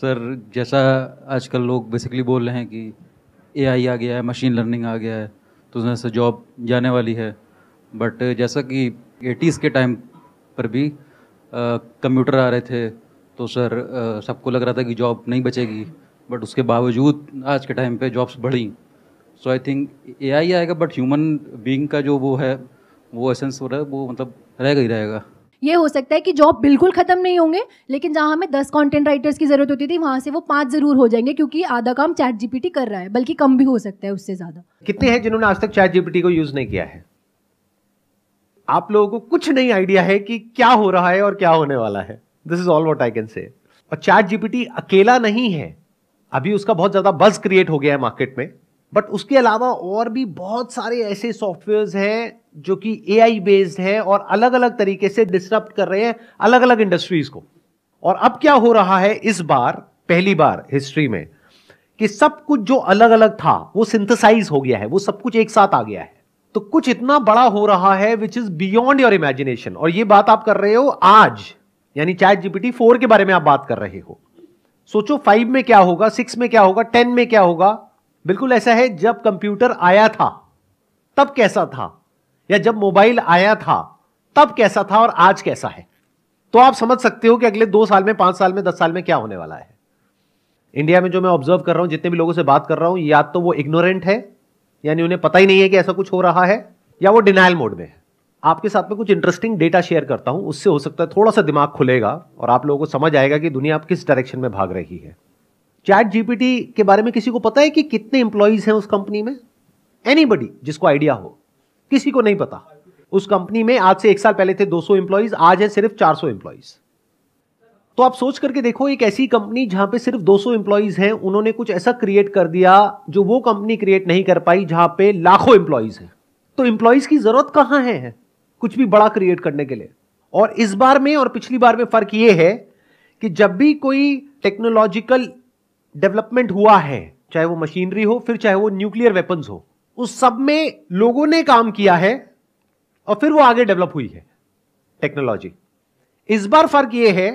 sir जैसा आजकल लोग बेसिकली बोल रहे हैं कि एआई आ गया है मशीन लर्निंग आ गया है तो उसमें से जॉब जाने वाली है बट जैसा कि एटीज़ के टाइम पर भी कंप्यूटर आ रहे थे तो सर सबको लग रहा था कि जॉब नहीं बचेगी बट उसके बावजूद आज के टाइम पे जॉब्स बढ़ी सो आई थिंक ए आएगा बट ह्यूमन बींग का जो वो है वो एसेंस हो रहा है वो मतलब रहेगा ही रहेगा ये हो सकता है कि जॉब बिल्कुल खत्म नहीं होंगे लेकिन जहां हमें दस कंटेंट राइटर्स की जरूरत होती थी वहां से वो पांच जरूर हो जाएंगे क्योंकि आधा काम चैट जीपीटी कर रहा है बल्कि कम भी हो सकता है उससे ज्यादा कितने हैं जिन्होंने आज तक चैट जीपीटी को यूज नहीं किया है आप लोगों को कुछ नहीं आइडिया है कि क्या हो रहा है और क्या होने वाला है this is all what I can say और चैट जीपीटी अकेला नहीं है अभी उसका बहुत ज्यादा बज क्रिएट हो गया है मार्केट में बट उसके अलावा और भी बहुत सारे ऐसे सॉफ्टवेयर्स हैं जो कि ए बेस्ड है और अलग अलग तरीके से डिस्टरप्ट कर रहे हैं अलग अलग इंडस्ट्रीज को और अब क्या हो रहा है इस बार पहली बार हिस्ट्री में कि सब कुछ जो अलग अलग था वो सिंथेसाइज हो गया है वो सब कुछ एक साथ आ गया है तो कुछ इतना बड़ा हो रहा है which is beyond your imagination और ये बात आप कर रहे हो आज यानी चैट जीपीटी फोर के बारे में आप बात कर रहे हो सोचो फाइव में क्या होगा सिक्स में क्या होगा टेन में क्या होगा बिल्कुल ऐसा है जब कंप्यूटर आया था तब कैसा था या जब मोबाइल आया था तब कैसा था और आज कैसा है तो आप समझ सकते हो कि अगले दो साल में पांच साल में दस साल में क्या होने वाला है इंडिया में जो मैं ऑब्जर्व कर रहा हूं जितने भी लोगों से बात कर रहा हूं या तो वो इग्नोरेंट है यानी उन्हें पता ही नहीं है कि ऐसा कुछ हो रहा है या वो डिनाइल मोड में है आपके साथ में कुछ इंटरेस्टिंग डेटा शेयर करता हूं उससे हो सकता है थोड़ा सा दिमाग खुलेगा और आप लोगों को समझ आएगा कि दुनिया आप किस डायरेक्शन में भाग रही है चैट जीपीटी के बारे में किसी को पता है कि कितने इंप्लॉयज हैं उस कंपनी में एनी जिसको आइडिया हो किसी को नहीं पता उस कंपनी में आज से एक साल पहले थे 200 एम्प्लॉयज आज है सिर्फ 400 एम्प्लॉयज तो आप सोच करके देखो एक ऐसी कंपनी जहां पे सिर्फ 200 एम्प्लॉयज हैं उन्होंने कुछ ऐसा क्रिएट कर दिया जो वो कंपनी क्रिएट नहीं कर पाई जहां पे लाखों इंप्लॉयज हैं तो इंप्लॉयज की जरूरत कहां है कुछ भी बड़ा क्रिएट करने के लिए और इस बार में और पिछली बार में फर्क ये है कि जब भी कोई टेक्नोलॉजिकल डेवलपमेंट हुआ है चाहे वो मशीनरी हो फिर चाहे वो न्यूक्लियर वेपन्स हो उस सब में लोगों ने काम किया है और फिर वो आगे डेवलप हुई है टेक्नोलॉजी इस बार फर्क यह है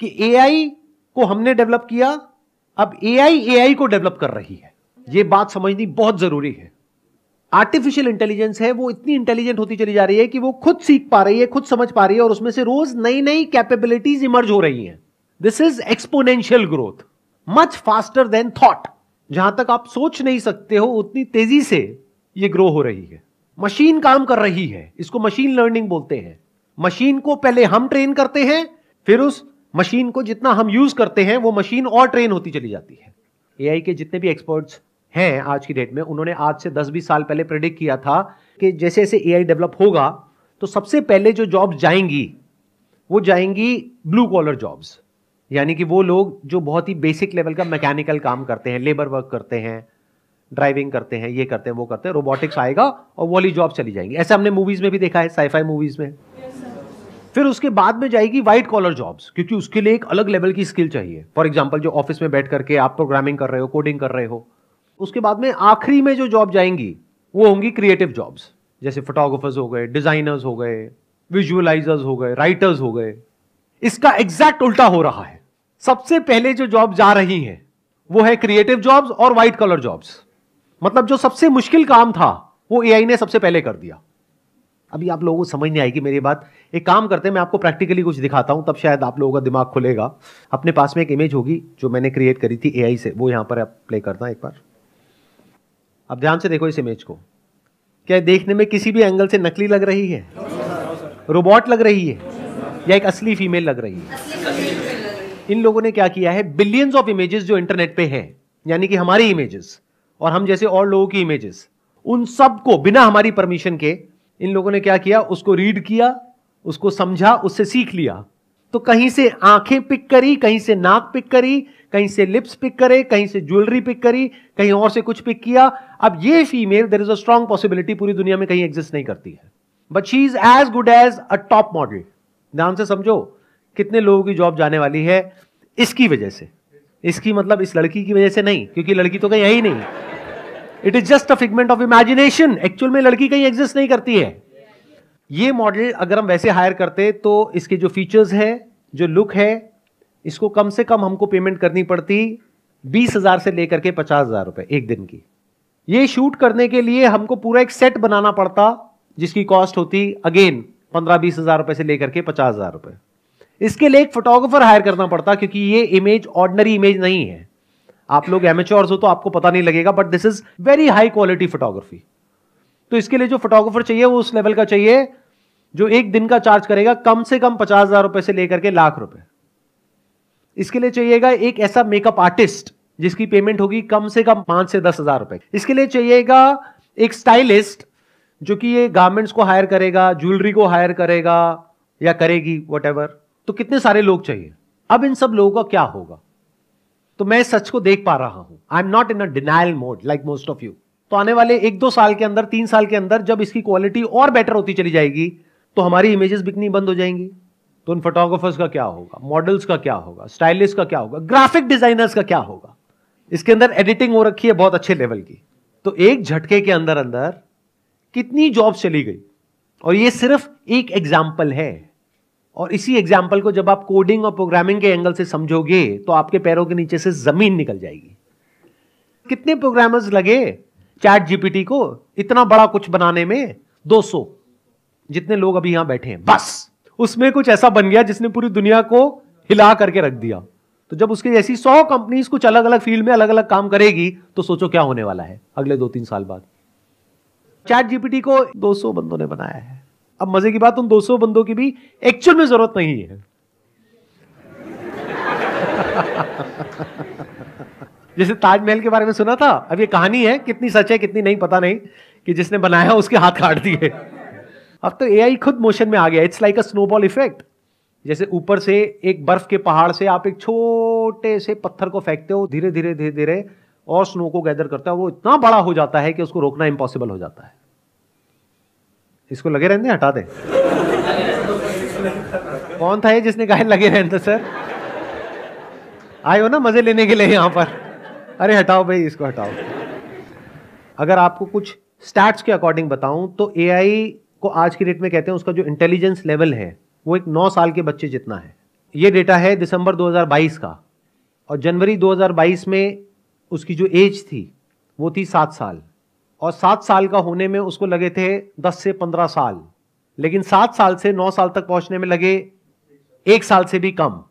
कि एआई को हमने डेवलप किया अब एआई एआई को डेवलप कर रही है ये बात समझनी बहुत जरूरी है आर्टिफिशियल इंटेलिजेंस है वो इतनी इंटेलिजेंट होती चली जा रही है कि वो खुद सीख पा रही है खुद समझ पा रही है और उसमें से रोज नई नई कैपेबिलिटीज इमर्ज हो रही हैं this is exponential growth much faster than thought जहां तक आप सोच नहीं सकते हो उतनी तेजी से ये ग्रो हो रही है मशीन काम कर रही है इसको मशीन लर्निंग बोलते हैं मशीन को पहले हम ट्रेन करते हैं फिर उस मशीन को जितना हम यूज करते हैं वो मशीन और ट्रेन होती चली जाती है एआई के जितने भी एक्सपर्ट्स हैं आज की डेट में उन्होंने आज से 10-20 साल पहले प्रेडिक्ट किया था कि जैसे जैसे एआई डेवलप होगा तो सबसे पहले जो जॉब्स जाएंगी वो जाएंगी ब्लू कॉलर जॉब्स यानी कि वो लोग जो बहुत ही बेसिक लेवल का मैकेनिकल काम करते हैं लेबर वर्क करते हैं ड्राइविंग करते हैं ये करते हैं वो करते हैं रोबोटिक्स आएगा और वाली जॉब चली जाएंगी ऐसे हमने मूवीज में भी देखा है साईफाई मूवीज में फिर उसके बाद में जाएगी व्हाइट कॉलर जॉब्स क्योंकि उसके लिए एक अलग लेवल की स्किल चाहिए फॉर एग्जाम्पल जो ऑफिस में बैठ करके आप प्रोग्रामिंग कर रहे हो कोडिंग कर रहे हो उसके बाद में आखिरी में जो जॉब जाएंगी वो होंगी क्रिएटिव जॉब्स जैसे फोटोग्राफर्स हो गए डिजाइनर्स हो गए विजुअलाइजर्स हो गए राइटर्स हो गए इसका एग्जैक्ट उल्टा हो रहा है सबसे पहले जो जॉब जा रही है वो है क्रिएटिव जॉब्स और व्हाइट कलर जॉब्स मतलब जो सबसे मुश्किल काम था वो एआई ने सबसे पहले कर दिया अभी आप लोगों को समझ नहीं आएगी मेरी बात एक काम करते हैं मैं आपको प्रैक्टिकली कुछ दिखाता हूं तब शायद आप लोगों का दिमाग खुलेगा अपने पास में एक इमेज होगी जो मैंने क्रिएट करी थी एआई से वो यहां पर आप प्ले करता एक बार अब ध्यान से देखो इस इमेज को क्या देखने में किसी भी एंगल से नकली लग रही है रोबोट लग रही है या एक असली फीमेल लग रही है इन लोगों ने क्या किया है बिलियंस ऑफ इमेजेस जो इंटरनेट पे हैं यानी कि हमारी इमेजेस और हम जैसे और लोगों की इमेजेस उन सबको बिना हमारी परमिशन के इन लोगों ने क्या किया उसको रीड किया उसको समझा उससे सीख लिया तो कहीं से आंखें पिक करी कहीं से नाक पिक करी कहीं से लिप्स पिक करे कहीं से ज्वेलरी पिक करी कहीं और से कुछ पिक किया अब ये female there is a strong possibility पूरी दुनिया में कहीं एग्जिस्ट नहीं करती है but she is as good as a top model ध्यान से समझो कितने लोगों की जॉब जाने वाली है इसकी वजह से इसकी मतलब इस लड़की की वजह से नहीं क्योंकि लड़की तो कहीं है ही नहीं it is just a figment of imagination actual में लड़की कहीं एग्जिस्ट नहीं करती है ये मॉडल अगर हम वैसे हायर करते तो इसके जो फीचर्स है जो लुक है इसको कम से कम हमको पेमेंट करनी पड़ती बीस हजार से लेकर के पचास हजार रुपए एक दिन की ये शूट करने के लिए हमको पूरा एक सेट बनाना पड़ता जिसकी कॉस्ट होती अगेन पंद्रह बीस हजार रुपए से लेकर के पचास हजार रुपए इसके लिए एक फोटोग्राफर हायर करना पड़ता क्योंकि ये इमेज ऑर्डनरी इमेज नहीं है आप लोग एमेच्योर्स हो तो आपको पता नहीं लगेगा but this is very high quality photography तो इसके लिए जो फोटोग्राफर चाहिए वो उस लेवल का चाहिए जो एक दिन का चार्ज करेगा कम से कम पचास हजार रुपए से लेकर के लाख रुपए इसके लिए चाहिएगा एक ऐसा मेकअप आर्टिस्ट जिसकी पेमेंट होगी कम से कम पांच से दस हजार रुपए इसके लिए चाहिएगा एक स्टाइलिस्ट जो कि ये गारमेंट्स को हायर करेगा ज्वेलरी को हायर करेगा या करेगी वट तो कितने सारे लोग चाहिए अब इन सब लोगों का क्या होगा तो मैं सच को देख पा रहा हूं I am not in a denial mode like most of you तो आने वाले एक दो साल के अंदर तीन साल के अंदर जब इसकी क्वालिटी और बेटर होती चली जाएगी तो हमारी इमेजेस बिकनी बंद हो जाएंगी तो उन फोटोग्राफर्स का क्या होगा मॉडल्स का क्या होगा स्टाइलिस्ट का क्या होगा ग्राफिक डिजाइनर्स का क्या होगा इसके अंदर एडिटिंग हो रखी है बहुत अच्छे लेवल की तो एक झटके के अंदर अंदर कितनी जॉब चली गई और ये सिर्फ एक एग्जाम्पल है और इसी एग्जाम्पल को जब आप कोडिंग और प्रोग्रामिंग के एंगल से समझोगे तो आपके पैरों के नीचे से जमीन निकल जाएगी कितने प्रोग्रामर्स लगे चैट जीपीटी को इतना बड़ा कुछ बनाने में 200 जितने लोग अभी यहां बैठे हैं बस उसमें कुछ ऐसा बन गया जिसने पूरी दुनिया को हिला करके रख दिया तो जब उसकी ऐसी सौ कंपनीज कुछ अलग अलग फील्ड में अलग अलग काम करेगी तो सोचो क्या होने वाला है अगले दो तीन साल बाद चैट जीपीटी को 200 बंदों ने बनाया है अब मजे की बात उन 200 बंदों की भी एक्चुअल में जरूरत नहीं है जैसे ताजमहल के बारे में सुना था अब ये कहानी है कितनी सच है कितनी नहीं पता नहीं कि जिसने बनाया उसके हाथ काट दिए अब तो ए खुद मोशन में आ गया it's like a snowball effect जैसे ऊपर से एक बर्फ के पहाड़ से आप एक छोटे से पत्थर को फेंकते हो धीरे धीरे धीरे धीरे और स्नो को गैदर करता है वो इतना बड़ा हो जाता है कि उसको रोकना इम्पॉसिबल हो जाता है इसको लगे रहने हटा दें कौन था ये जिसने कहा लगे रहने सर आए हो ना मजे लेने के लिए यहां पर अरे हटाओ भाई इसको हटाओ अगर आपको कुछ स्टैट्स के अकॉर्डिंग बताऊं तो ए को आज की डेट में कहते हैं उसका जो इंटेलिजेंस लेवल है वो एक नौ साल के बच्चे जितना है ये डेटा है दिसंबर 2022 का और जनवरी 2022 में उसकी जो एज थी वो थी सात साल और सात साल का होने में उसको लगे थे दस से पंद्रह साल लेकिन सात साल से नौ साल तक पहुंचने में लगे एक साल से भी कम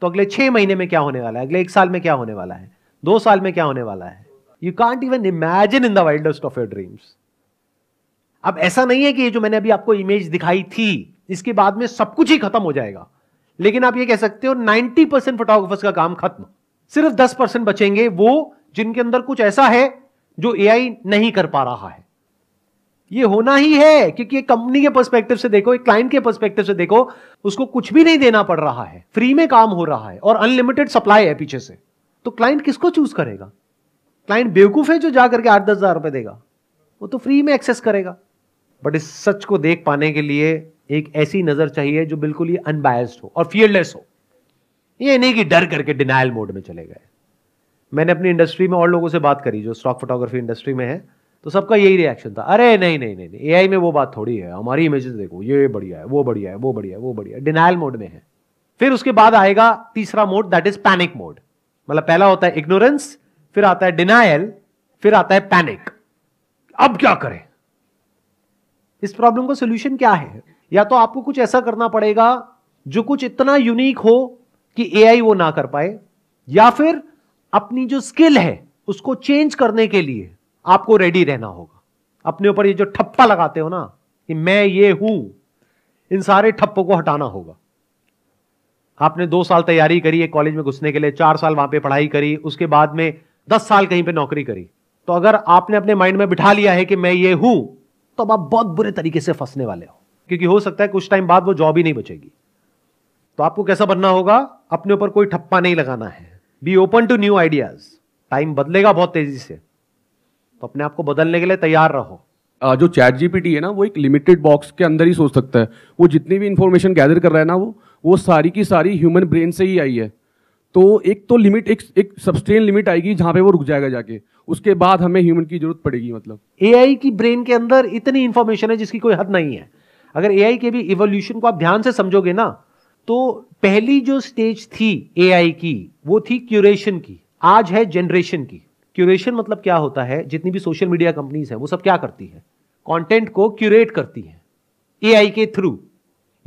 तो अगले छह महीने में क्या होने वाला है अगले एक साल में क्या होने वाला है दो साल में क्या होने वाला है you can't even imagine in the wildest of your dreams अब ऐसा नहीं है कि ये जो मैंने अभी आपको इमेज दिखाई थी इसके बाद में सब कुछ ही खत्म हो जाएगा लेकिन आप ये कह सकते हो 90 परसेंट फोटोग्राफर्स का काम खत्म सिर्फ 10 परसेंट बचेंगे वो जिनके अंदर कुछ ऐसा है जो ए नहीं कर पा रहा है ये होना ही है क्योंकि एक कंपनी के पर्सपेक्टिव से देखो एक क्लाइंट के पर्सपेक्टिव से देखो उसको कुछ भी नहीं देना पड़ रहा है फ्री में काम हो रहा है और अनलिमिटेड सप्लाई है पीछे से तो क्लाइंट किसको चूज करेगा क्लाइंट बेवकूफ है जो जाकर के आठ दस हजार रुपए देगा वो तो फ्री में एक्सेस करेगा बट इस सच को देख पाने के लिए एक ऐसी नजर चाहिए जो बिल्कुल ही अनबायस्ड हो और फियरलेस हो ये नहीं कि डर करके डिनाइल मोड में चले गए मैंने अपनी इंडस्ट्री में और लोगों से बात करी जो स्टॉक फोटोग्राफी इंडस्ट्री में है तो सबका यही रिएक्शन था अरे नहीं नहीं नहीं ए आई में वो बात थोड़ी है हमारी इमेजेस देखो ये बढ़िया है वो बढ़िया है वो बढ़िया है वो बढ़िया डिनाइल मोड में है फिर उसके बाद आएगा तीसरा mode that is panic mode मतलब पहला होता है इग्नोरेंस फिर आता है डिनाइल फिर आता है पैनिक अब क्या करें इस प्रॉब्लम का सोल्यूशन क्या है या तो आपको कुछ ऐसा करना पड़ेगा जो कुछ इतना यूनिक हो कि एआई वो ना कर पाए या फिर अपनी जो स्किल है उसको चेंज करने के लिए आपको रेडी रहना होगा अपने ऊपर ये जो ठप्पा लगाते हो ना कि मैं ये हूं इन सारे ठप्पों को हटाना होगा आपने दो साल तैयारी करी है कॉलेज में घुसने के लिए चार साल वहां पे पढ़ाई करी उसके बाद में दस साल कहीं पे नौकरी करी तो अगर आपने अपने माइंड में बिठा लिया है कि मैं ये हूं तो अब आप बहुत बुरे तरीके से फंसने वाले हो क्योंकि हो सकता है कुछ टाइम बाद वो जॉब ही नहीं बचेगी तो आपको कैसा बनना होगा अपने ऊपर कोई ठप्पा नहीं लगाना है be open to new ideas time बदलेगा बहुत तेजी से तो अपने आप को बदलने के लिए तैयार रहो जो चैट जीपीटी है ना वो एक लिमिटेड बॉक्स के अंदर ही सोच सकता है वो जितनी भी इंफॉर्मेशन गैदर कर रहा है ना वो वो सारी की सारी ह्यूमन ब्रेन से ही आई है तो एक तो लिमिट एक एक सबस्टेन लिमिट आएगी जहाँ पे वो रुक जाएगा जाके उसके बाद हमें ह्यूमन की जरूरत पड़ेगी मतलब ए की ब्रेन के अंदर इतनी इन्फॉर्मेशन है जिसकी कोई हद नहीं है अगर ए के भी इवोल्यूशन को आप ध्यान से समझोगे ना तो पहली जो स्टेज थी ए की वो थी क्यूरेशन की आज है जनरेशन की क्यूरेशन मतलब क्या होता है जितनी भी सोशल मीडिया कंपनीज है वो सब क्या करती है कंटेंट को क्यूरेट करती है ए के थ्रू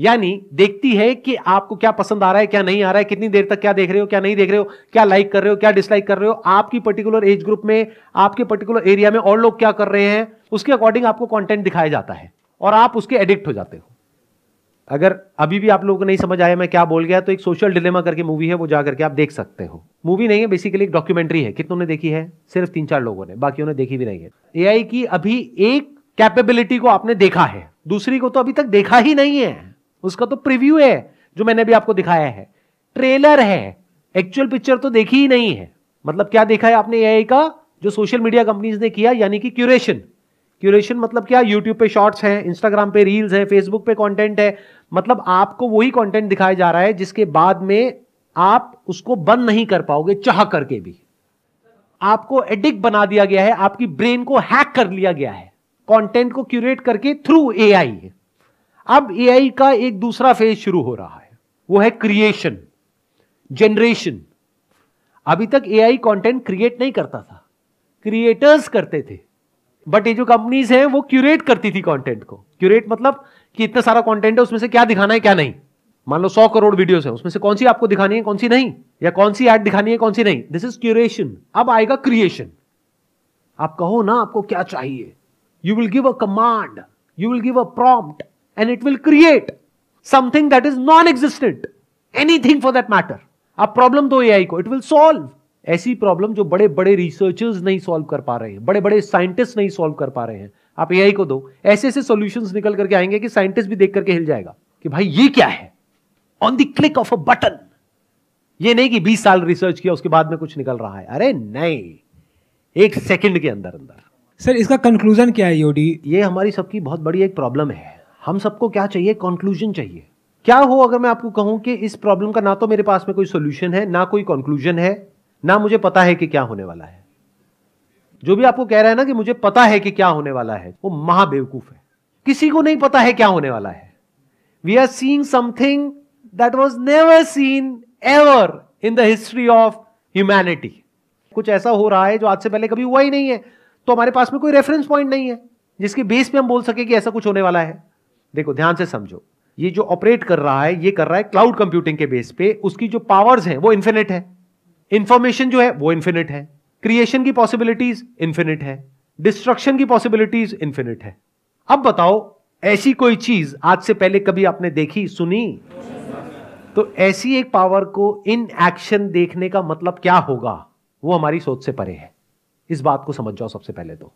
यानी देखती है कि आपको क्या पसंद आ रहा है क्या नहीं आ रहा है कितनी देर तक क्या देख रहे हो क्या नहीं देख रहे हो क्या लाइक कर रहे हो क्या डिसलाइक कर रहे हो आपकी पर्टिकुलर एज ग्रुप में आपके पर्टिकुलर एरिया में और लोग क्या कर रहे हैं उसके अकॉर्डिंग आपको कॉन्टेंट दिखाया जाता है और आप उसके एडिक्ट हो जाते हो अगर अभी भी आप लोगों को नहीं समझ आया मैं क्या बोल गया तो एक सोशल डिलेमा करके मूवी है वो जा करके आप देख सकते हो मूवी नहीं है बेसिकली एक डॉक्यूमेंट्री है कितनों ने देखी है सिर्फ तीन चार लोगों ने बाकी ने देखी भी नहीं है ए की अभी एक कैपेबिलिटी को आपने देखा है दूसरी को तो अभी तक देखा ही नहीं है उसका तो प्रिव्यू है जो मैंने भी आपको दिखाया है ट्रेलर है एक्चुअल पिक्चर तो देखी ही नहीं है मतलब क्या देखा है आपने ए का जो सोशल मीडिया कंपनीज ने किया यानी कि क्यूरेशन क्यूरेशन मतलब क्या यूट्यूब पे शॉर्ट्स हैं इंस्टाग्राम पे रील्स हैं फेसबुक पे कंटेंट है मतलब आपको वही कंटेंट दिखाया जा रहा है जिसके बाद में आप उसको बंद नहीं कर पाओगे चाह करके भी आपको एडिक्ट बना दिया गया है आपकी ब्रेन को हैक कर लिया गया है कंटेंट को क्यूरेट करके थ्रू एआई अब एआई का एक दूसरा फेज शुरू हो रहा है वो है क्रिएशन जनरेशन अभी तक एआई कंटेंट क्रिएट नहीं करता था क्रिएटर्स करते थे बट ये जो कंपनीज हैं वो क्यूरेट करती थी कंटेंट को क्यूरेट मतलब कि इतना सारा कंटेंट है उसमें से क्या दिखाना है क्या नहीं मान लो सौ करोड़ वीडियोस है उसमें से कौन सी आपको दिखानी है कौन सी नहीं या कौन सी एड दिखानी है कौन सी नहीं दिस इज क्यूरेशन अब आएगा क्रिएशन आप कहो ना आपको क्या चाहिए you will give a command you will give a prompt and it will create something that is non existent anything for that matter आप प्रॉब्लम दो ए को इट विल सॉल्व ऐसी प्रॉब्लम जो बड़े बड़े रिसर्चर्स नहीं सॉल्व कर पा रहे हैं बड़े बड़े साइंटिस्ट नहीं सॉल्व कर पा रहे हैं आप एआई को दो ऐसे ऐसे सॉल्यूशंस निकल करके आएंगे कि साइंटिस्ट भी देख करके हिल जाएगा कि भाई ये क्या है on the click of a button ये नहीं कि बीस साल रिसर्च किया उसके बाद में कुछ निकल रहा है अरे नहीं एक सेकंड के अंदर अंदर सर इसका कंक्लूजन क्या है योडी e ये हमारी सबकी बहुत बड़ी एक प्रॉब्लम है हम सबको क्या चाहिए कंक्लूजन चाहिए क्या हो अगर मैं आपको कहूं कि इस प्रॉब्लम का ना तो मेरे पास में कोई सोल्यूशन है ना कोई कंक्लूजन है ना मुझे पता है कि क्या होने वाला है जो भी आपको कह रहा है ना कि मुझे पता है कि क्या होने वाला है वो महाबेवकूफ है किसी को नहीं पता है क्या होने वाला है we are seeing something that was never seen ever in the history of humanity कुछ ऐसा हो रहा है जो आज से पहले कभी हुआ ही नहीं है तो हमारे पास में कोई रेफरेंस पॉइंट नहीं है जिसके बेस पे हम बोल सके कि ऐसा कुछ होने वाला है देखो ध्यान से समझो ये जो ऑपरेट कर रहा है ये कर रहा है क्लाउड कंप्यूटिंग के बेस पे उसकी जो पावर्स हैं वो इन्फिनिट है इंफॉर्मेशन जो है वो इन्फिनिट है क्रिएशन की पॉसिबिलिटीज इन्फिनिट है डिस्ट्रक्शन की पॉसिबिलिटीज इन्फिनिट है अब बताओ ऐसी कोई चीज आज से पहले कभी आपने देखी सुनी तो ऐसी एक पावर को इन एक्शन देखने का मतलब क्या होगा वो हमारी सोच से परे है इस बात को समझ जाओ सबसे पहले तो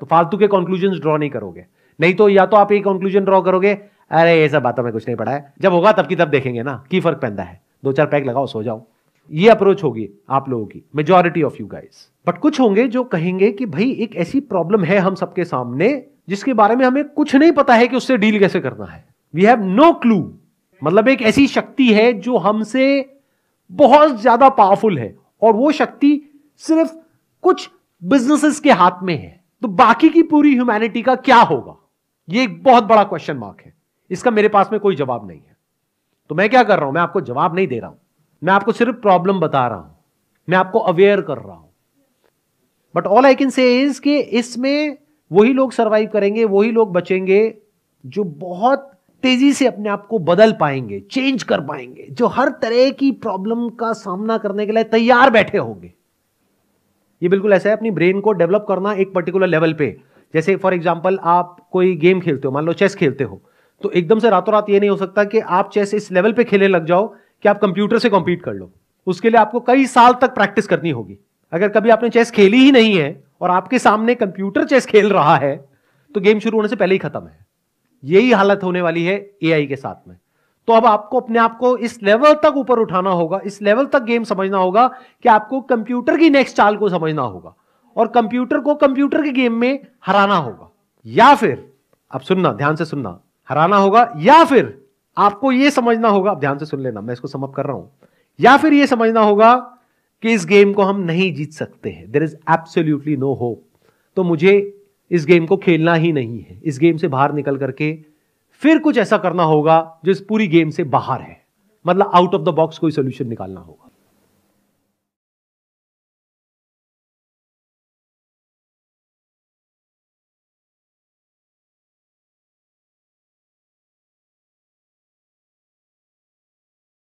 तो फालतू के कंक्लूजन ड्रॉ नहीं करोगे नहीं तो या तो आप एक कंक्लूजन ड्रॉ करोगे अरे ये सब बातों में कुछ नहीं पड़ा है जब होगा तब की तब देखेंगे ना की फर्क पैदा है दो चार पैक लगाओ सो जाओ ये अप्रोच होगी आप लोगों की majority of you guys but कुछ होंगे जो कहेंगे कि भाई एक ऐसी प्रॉब्लम है हम सबके सामने जिसके बारे में हमें कुछ नहीं पता है कि उससे डील कैसे करना है वी हैव नो क्लू मतलब एक ऐसी शक्ति है जो हमसे बहुत ज्यादा पावरफुल है और वो शक्ति सिर्फ कुछ बिजनेसेस के हाथ में है तो बाकी की पूरी ह्यूमैनिटी का क्या होगा ये एक बहुत बड़ा क्वेश्चन मार्क है इसका मेरे पास में कोई जवाब नहीं है तो मैं क्या कर रहा हूं मैं आपको जवाब नहीं दे रहा हूं मैं आपको सिर्फ प्रॉब्लम बता रहा हूं मैं आपको अवेयर कर रहा हूं but all I can say is कि इसमें वही लोग सरवाइव करेंगे वही लोग बचेंगे जो बहुत तेजी से अपने आप को बदल पाएंगे चेंज कर पाएंगे जो हर तरह की प्रॉब्लम का सामना करने के लिए तैयार बैठे होंगे ये बिल्कुल ऐसा है अपनी ब्रेन को डेवलप करना एक पर्टिकुलर लेवल पे जैसे फॉर एग्जाम्पल आप कोई गेम खेलते हो मान लो चेस खेलते हो तो एकदम से रातों रात ये नहीं हो सकता कि आप चेस इस लेवल पे खेलने लग जाओ कि आप कंप्यूटर से कॉम्पीट कर लो उसके लिए आपको कई साल तक प्रैक्टिस करनी होगी अगर कभी आपने चेस खेली ही नहीं है और आपके सामने कंप्यूटर चेस खेल रहा है तो गेम शुरू होने से पहले ही खत्म है यही हालत होने वाली है ए के साथ में तो अब आपको अपने आप को इस लेवल तक ऊपर उठाना होगा इस लेवल तक गेम समझना होगा कि आपको कंप्यूटर की नेक्स्ट चाल को समझना होगा और कंप्यूटर को कंप्यूटर के गेम में हराना होगा या फिर अब सुनना ध्यान से सुनना हराना होगा या फिर आपको यह समझना होगा आप ध्यान से सुन लेना मैं इसको समअप कर रहा हूं या फिर यह समझना होगा कि इस गेम को हम नहीं जीत सकते हैं there is absolutely no hope तो मुझे इस गेम को खेलना ही नहीं है इस गेम से बाहर निकल करके फिर कुछ ऐसा करना होगा जो इस पूरी गेम से बाहर है मतलब आउट ऑफ द बॉक्स कोई सोल्यूशन निकालना होगा